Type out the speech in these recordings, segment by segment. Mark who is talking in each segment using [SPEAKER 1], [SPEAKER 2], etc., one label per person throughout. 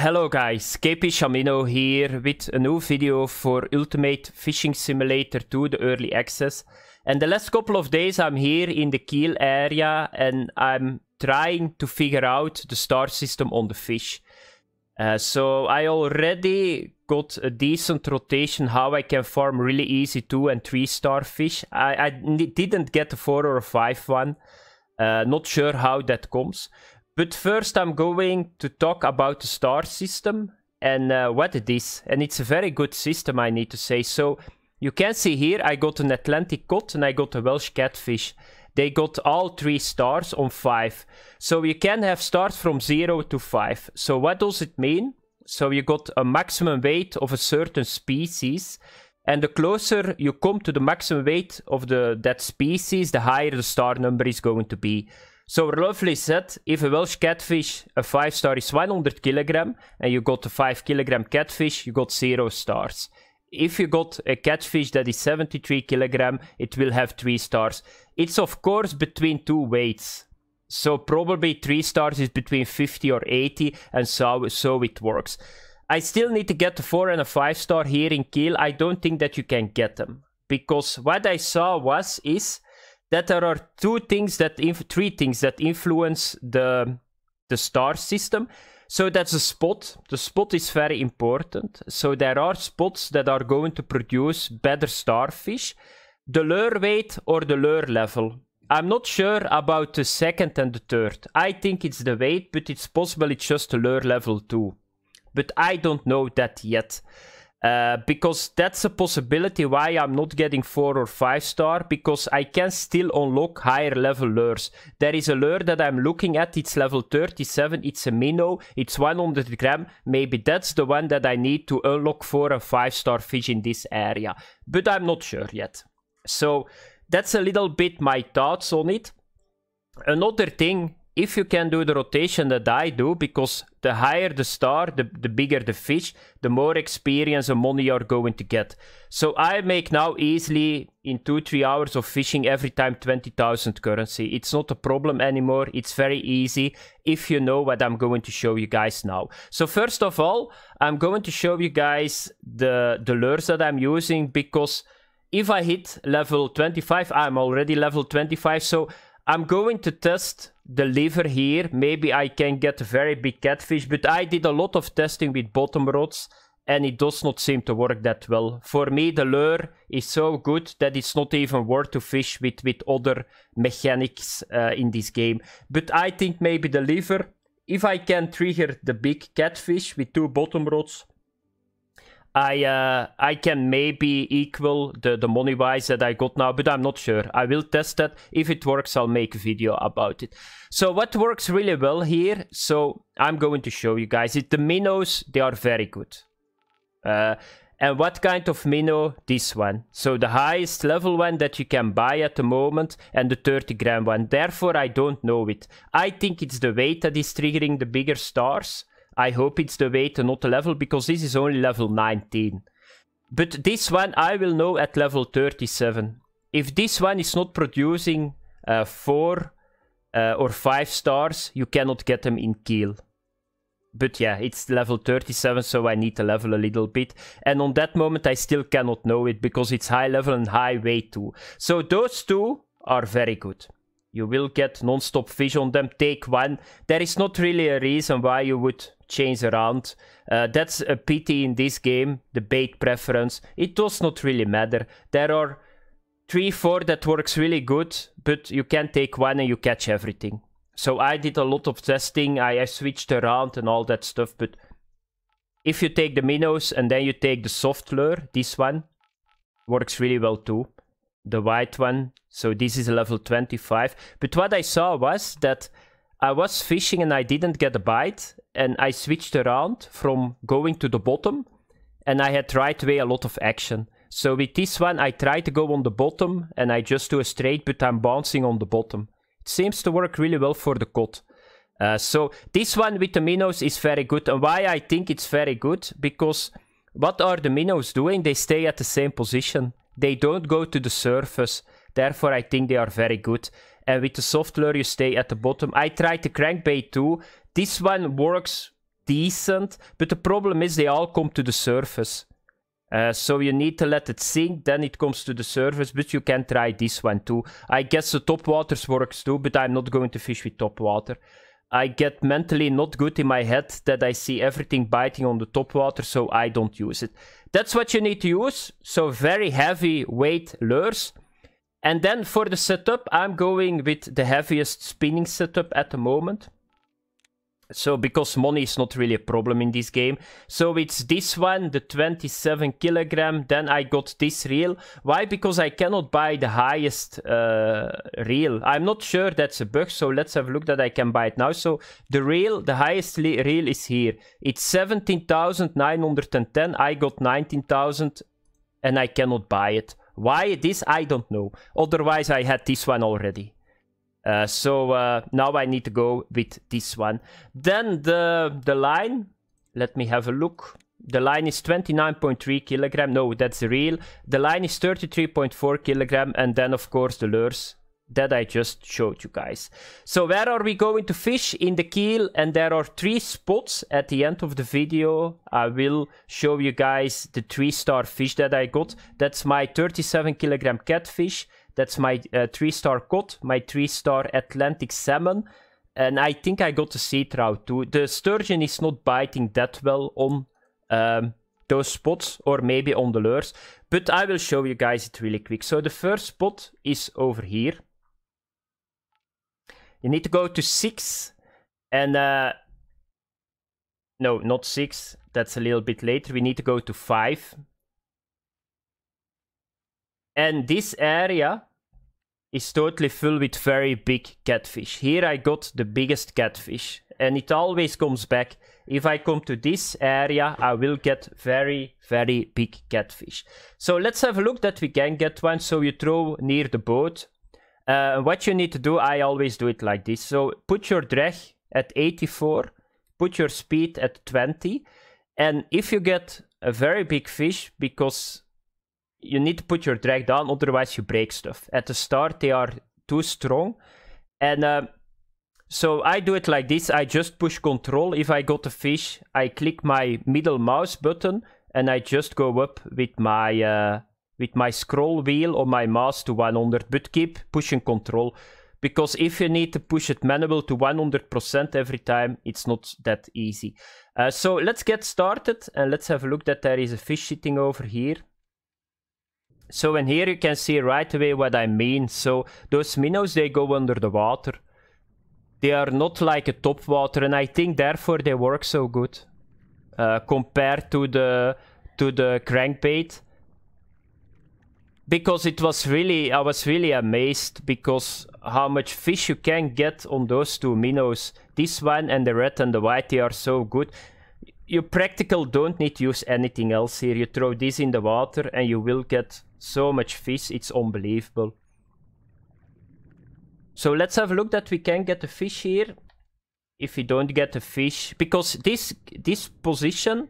[SPEAKER 1] Hello guys, Kepi Shamino here with a new video for Ultimate Fishing Simulator 2, the early access. And the last couple of days I'm here in the Kiel area and I'm trying to figure out the star system on the fish. Uh, so I already got a decent rotation how I can farm really easy 2 and 3 star fish. I, I didn't get a 4 or a 5 one. Uh, not sure how that comes. But first, I'm going to talk about the star system and uh, what it is. And it's a very good system, I need to say. So you can see here, I got an Atlantic cod and I got a Welsh catfish. They got all three stars on five. So you can have stars from zero to five. So what does it mean? So you got a maximum weight of a certain species. And the closer you come to the maximum weight of the that species, the higher the star number is going to be. So roughly said, if a Welsh catfish, a 5 star is 100 kilogram, and you got a 5 kilogram catfish, you got 0 stars. If you got a catfish that is 73 kilogram, it will have 3 stars. It's of course between two weights. So probably 3 stars is between 50 or 80, and so, so it works. I still need to get a 4 and a 5 star here in Kiel. I don't think that you can get them. Because what I saw was, is that there are two things that three things that influence the the star system. So that's a spot. The spot is very important. So there are spots that are going to produce better starfish. The lure weight or the lure level. I'm not sure about the second and the third. I think it's the weight, but it's possible it's just the lure level too. But I don't know that yet. Uh, because that's a possibility why I'm not getting 4 or 5 star, because I can still unlock higher level lures. There is a lure that I'm looking at, it's level 37, it's a minnow, it's 100 gram, maybe that's the one that I need to unlock 4 and 5 star fish in this area. But I'm not sure yet. So that's a little bit my thoughts on it. Another thing if you can do the rotation that I do, because the higher the star, the, the bigger the fish, the more experience and money you're going to get. So I make now easily in two, three hours of fishing every time 20,000 currency. It's not a problem anymore. It's very easy if you know what I'm going to show you guys now. So first of all, I'm going to show you guys the, the lures that I'm using because if I hit level 25, I'm already level 25. So I'm going to test the lever here. Maybe I can get a very big catfish, but I did a lot of testing with bottom rods and it does not seem to work that well. For me, the lure is so good that it's not even worth to fish with, with other mechanics uh, in this game. But I think maybe the lever, if I can trigger the big catfish with two bottom rods, I uh, I can maybe equal the, the money wise that I got now, but I'm not sure. I will test that. If it works, I'll make a video about it. So what works really well here, so I'm going to show you guys it. The minnows, they are very good. Uh, and what kind of minnow? This one. So the highest level one that you can buy at the moment and the 30 gram one. Therefore, I don't know it. I think it's the weight that is triggering the bigger stars. I hope it's the weight and not the level, because this is only level 19. But this one I will know at level 37. If this one is not producing uh, 4 uh, or 5 stars, you cannot get them in Kiel. But yeah, it's level 37, so I need to level a little bit. And on that moment, I still cannot know it, because it's high level and high weight too. So those two are very good you will get non-stop fish on them take one there is not really a reason why you would change around uh, that's a pity in this game the bait preference it does not really matter there are three four that works really good but you can take one and you catch everything so i did a lot of testing i, I switched around and all that stuff but if you take the minnows and then you take the soft lure this one works really well too the white one. So this is level 25. But what I saw was that I was fishing and I didn't get a bite. And I switched around from going to the bottom. And I had right away a lot of action. So with this one, I try to go on the bottom and I just do a straight, but I'm bouncing on the bottom. It seems to work really well for the cod. Uh, so this one with the minnows is very good. And why I think it's very good, because what are the minnows doing? They stay at the same position. They don't go to the surface. Therefore, I think they are very good. And with the soft lure, you stay at the bottom. I tried the crankbait too. This one works decent, but the problem is they all come to the surface. Uh, so you need to let it sink, then it comes to the surface, but you can try this one too. I guess the top waters works too, but I'm not going to fish with top water. I get mentally not good in my head that I see everything biting on the top water, so I don't use it. That's what you need to use. So very heavy weight lures. And then for the setup, I'm going with the heaviest spinning setup at the moment. So because money is not really a problem in this game. So it's this one, the 27 kilogram. Then I got this reel. Why? Because I cannot buy the highest uh, reel. I'm not sure that's a bug. So let's have a look that I can buy it now. So the reel, the highest reel is here. It's 17,910. I got 19,000 and I cannot buy it. Why it is, I don't know. Otherwise I had this one already. Uh, so uh, now I need to go with this one. Then the, the line, let me have a look. The line is 29.3 kilogram. No, that's real. The line is 33.4 kilogram. And then, of course, the lures that I just showed you guys. So where are we going to fish? In the keel. And there are three spots at the end of the video. I will show you guys the three star fish that I got. That's my 37 kilogram catfish. That's my uh, three star cod, my three star Atlantic salmon. And I think I got the sea trout too. The sturgeon is not biting that well on um, those spots or maybe on the lures. But I will show you guys it really quick. So the first spot is over here. You need to go to 6 and... Uh, no, not 6. That's a little bit later. We need to go to 5. And this area is totally full with very big catfish. Here I got the biggest catfish and it always comes back. If I come to this area, I will get very, very big catfish. So let's have a look that we can get one. So you throw near the boat. Uh, what you need to do, I always do it like this. So put your drag at 84, put your speed at 20. And if you get a very big fish, because you need to put your drag down, otherwise you break stuff. At the start, they are too strong. And uh, so I do it like this. I just push control. If I got a fish, I click my middle mouse button and I just go up with my uh, with my scroll wheel or my mouse to 100, but keep pushing control. Because if you need to push it manual to 100% every time, it's not that easy. Uh, so let's get started and let's have a look that there is a fish sitting over here. So in here you can see right away what I mean. So those minnows, they go under the water. They are not like a top water, and I think therefore they work so good. Uh, compared to the, to the crankbait. Because it was really, I was really amazed because how much fish you can get on those two minnows. This one and the red and the white, they are so good you practical don't need to use anything else here. You throw this in the water and you will get so much fish, it's unbelievable. So let's have a look that we can get a fish here. If we don't get a fish, because this this position,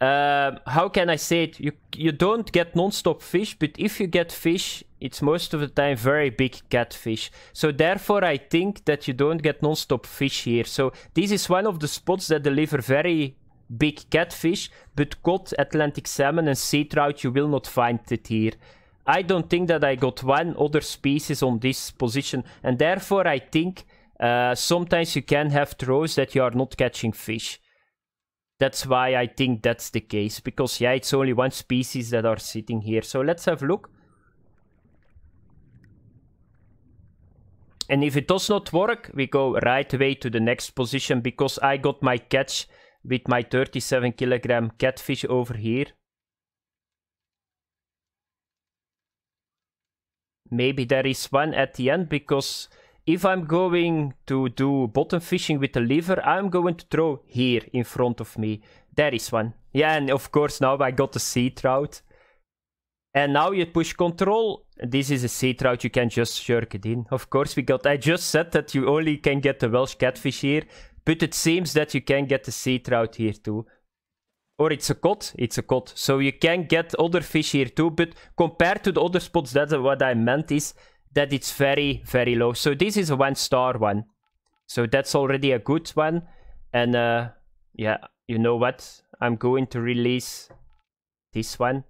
[SPEAKER 1] uh, how can I say it? You you don't get non-stop fish, but if you get fish, it's most of the time very big catfish. So therefore, I think that you don't get non-stop fish here. So this is one of the spots that deliver very big catfish, but cod, Atlantic salmon, and sea trout you will not find it here. I don't think that I got one other species on this position, and therefore I think uh, sometimes you can have throws that you are not catching fish. That's why I think that's the case, because yeah, it's only one species that are sitting here. So let's have a look. And if it does not work, we go right away to the next position because I got my catch with my 37 kilogram catfish over here. Maybe there is one at the end because if I'm going to do bottom fishing with the lever, I'm going to throw here in front of me. There is one. Yeah, and of course now I got the sea trout. And now you push control. This is a sea trout, you can just jerk it in. Of course we got, I just said that you only can get the Welsh catfish here. But it seems that you can get the sea trout here too. Or it's a cod, it's a cod. So you can get other fish here too, but compared to the other spots, that's what I meant is that it's very, very low. So this is a one star one. So that's already a good one. And uh, yeah, you know what? I'm going to release this one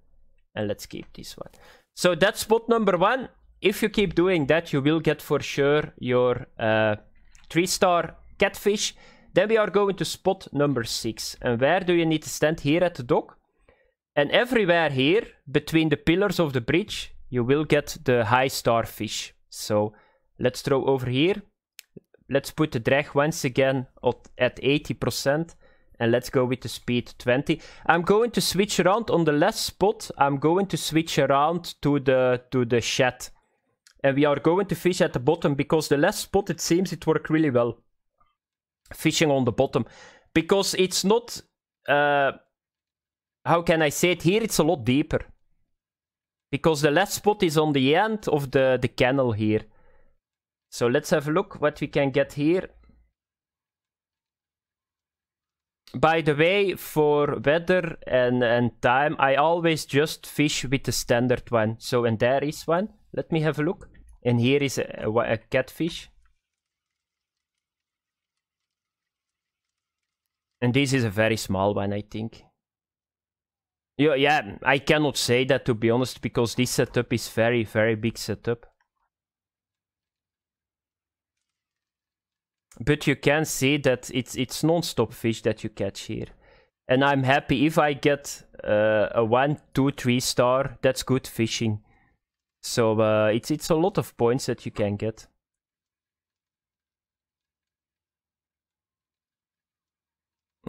[SPEAKER 1] and let's keep this one. So that's spot number one. If you keep doing that, you will get for sure your uh, three star catfish. Then we are going to spot number 6. And where do you need to stand? Here at the dock. And everywhere here, between the pillars of the bridge, you will get the high star fish. So let's throw over here. Let's put the drag once again at 80% and let's go with the speed 20. I'm going to switch around on the last spot. I'm going to switch around to the to the shed. And we are going to fish at the bottom because the last spot it seems it worked really well fishing on the bottom because it's not uh, how can I say it here it's a lot deeper because the last spot is on the end of the the canal here so let's have a look what we can get here by the way for weather and and time I always just fish with the standard one so and there is one let me have a look and here is a, a, a catfish And this is a very small one, I think. Yeah, yeah, I cannot say that to be honest, because this setup is very, very big setup. But you can see that it's it's non-stop fish that you catch here. And I'm happy if I get uh, a 1, 2, 3 star, that's good fishing. So uh, it's, it's a lot of points that you can get.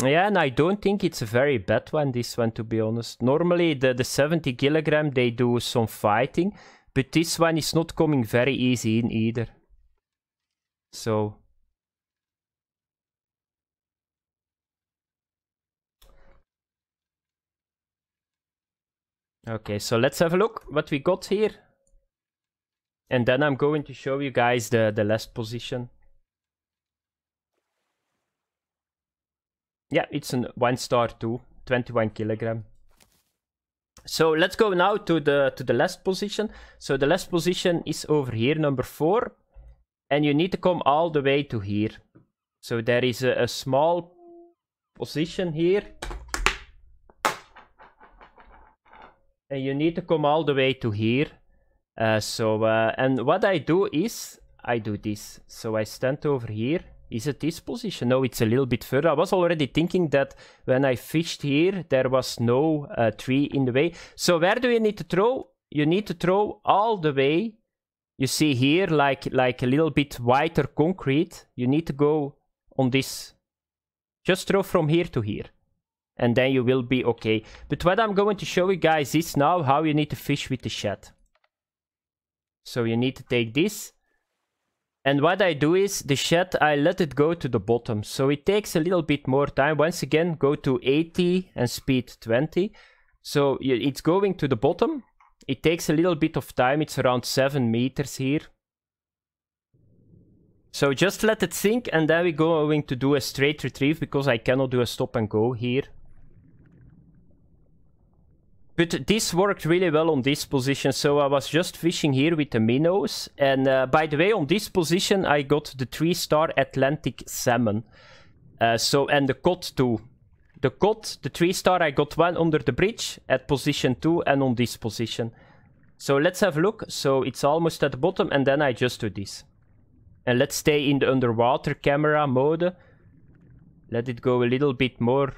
[SPEAKER 1] Yeah, and I don't think it's a very bad one, this one, to be honest. Normally, the, the 70 kilogram, they do some fighting, but this one is not coming very easy in either. So... Okay, so let's have a look what we got here. And then I'm going to show you guys the, the last position. Yeah, it's a one star too, 21 kilogram. So let's go now to the to the last position. So the last position is over here, number four, and you need to come all the way to here. So there is a, a small position here, and you need to come all the way to here. Uh, so uh, and what I do is I do this. So I stand over here is it this position? No, it's a little bit further. I was already thinking that when I fished here, there was no uh, tree in the way. So where do you need to throw? You need to throw all the way. You see here, like, like a little bit wider concrete. You need to go on this. Just throw from here to here. And then you will be okay. But what I'm going to show you guys is now how you need to fish with the shed. So you need to take this and what I do is the shed, I let it go to the bottom. So it takes a little bit more time. Once again, go to 80 and speed 20. So it's going to the bottom. It takes a little bit of time. It's around 7 meters here. So just let it sink and then we're going to do a straight retrieve because I cannot do a stop and go here. But this worked really well on this position, so I was just fishing here with the minnows. And uh, by the way, on this position I got the 3-star Atlantic Salmon. Uh, so, and the cod too. The cod, the 3-star, I got one under the bridge at position 2 and on this position. So let's have a look. So it's almost at the bottom and then I just do this. And let's stay in the underwater camera mode. Let it go a little bit more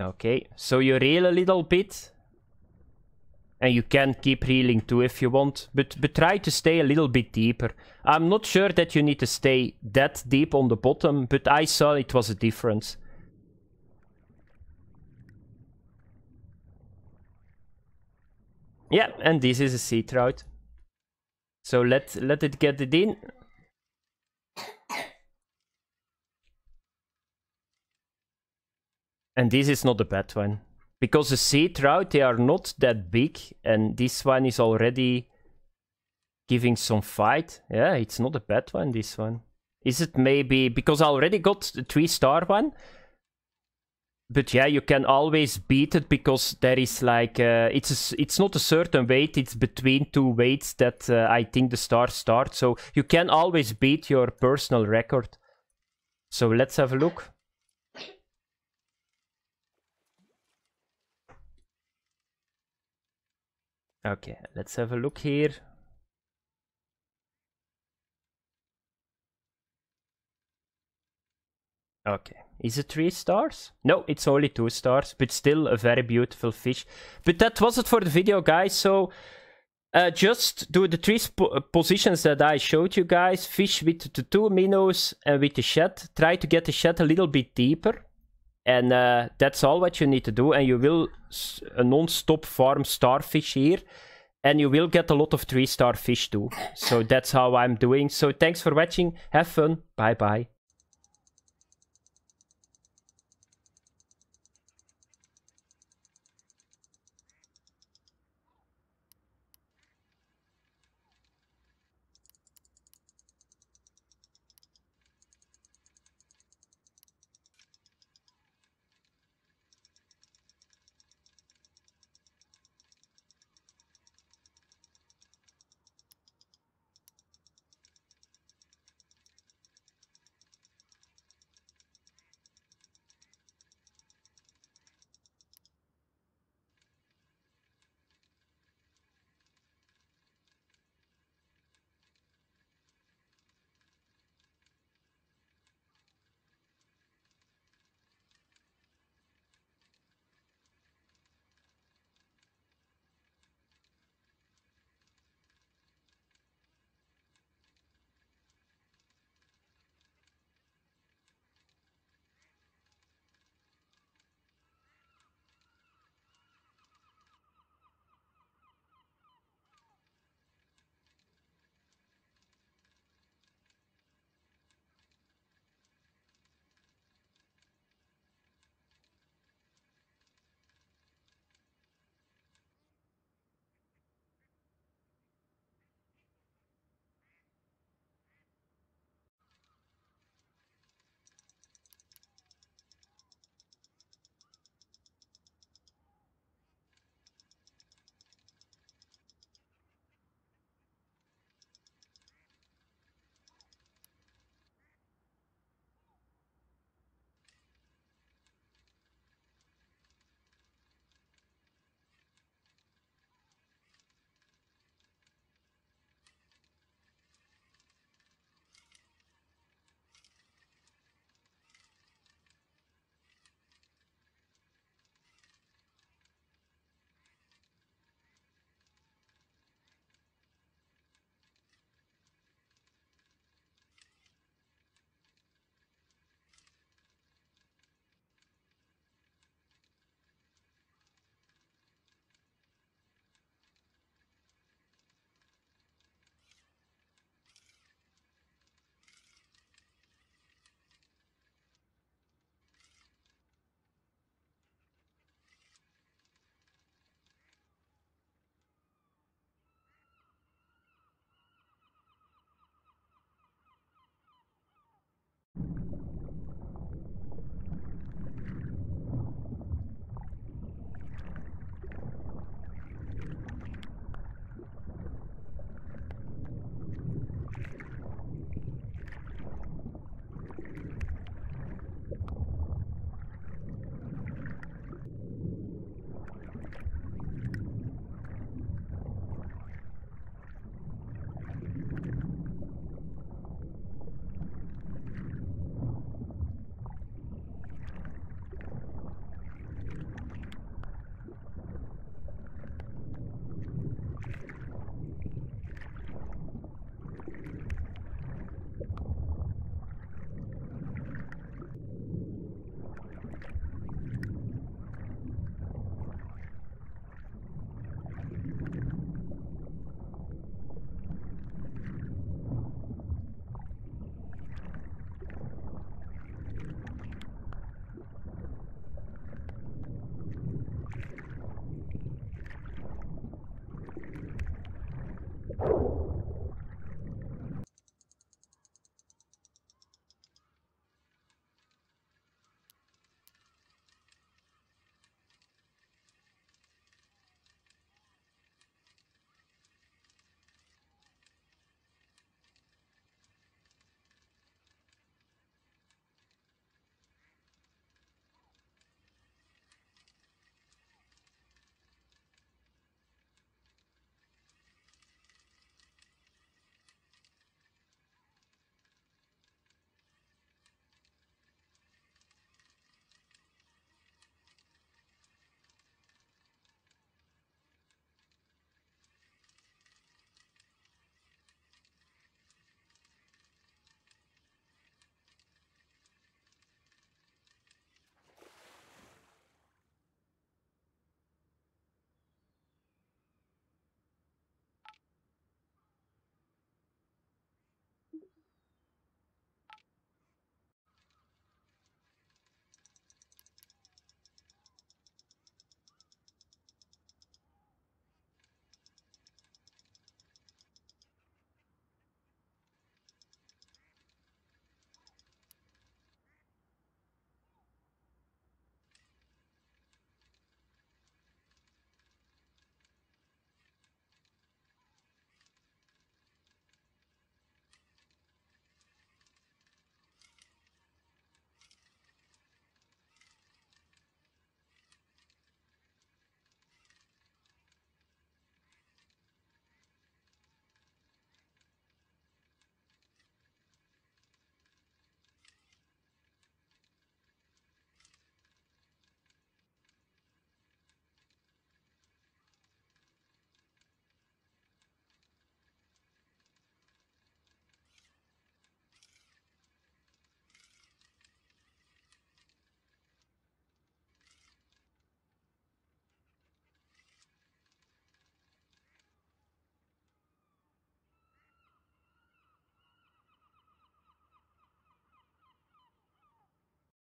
[SPEAKER 1] Okay, so you heal a little bit. And you can keep healing too if you want. But, but try to stay a little bit deeper. I'm not sure that you need to stay that deep on the bottom. But I saw it was a difference. Yeah, and this is a sea trout. So let, let it get it in. And this is not a bad one. Because the sea trout, they are not that big. And this one is already giving some fight. Yeah, it's not a bad one, this one. Is it maybe... Because I already got the 3-star one. But yeah, you can always beat it because there is like... Uh, it's, a, it's not a certain weight, it's between two weights that uh, I think the star starts. So you can always beat your personal record. So let's have a look. Okay, let's have a look here. Okay, is it three stars? No, it's only two stars, but still a very beautiful fish. But that was it for the video, guys. So uh, just do the three uh, positions that I showed you guys. Fish with the two minnows and uh, with the shed. Try to get the shed a little bit deeper. And uh, that's all what you need to do. And you will a non-stop farm starfish here. And you will get a lot of 3-star fish too. So that's how I'm doing. So thanks for watching. Have fun. Bye-bye.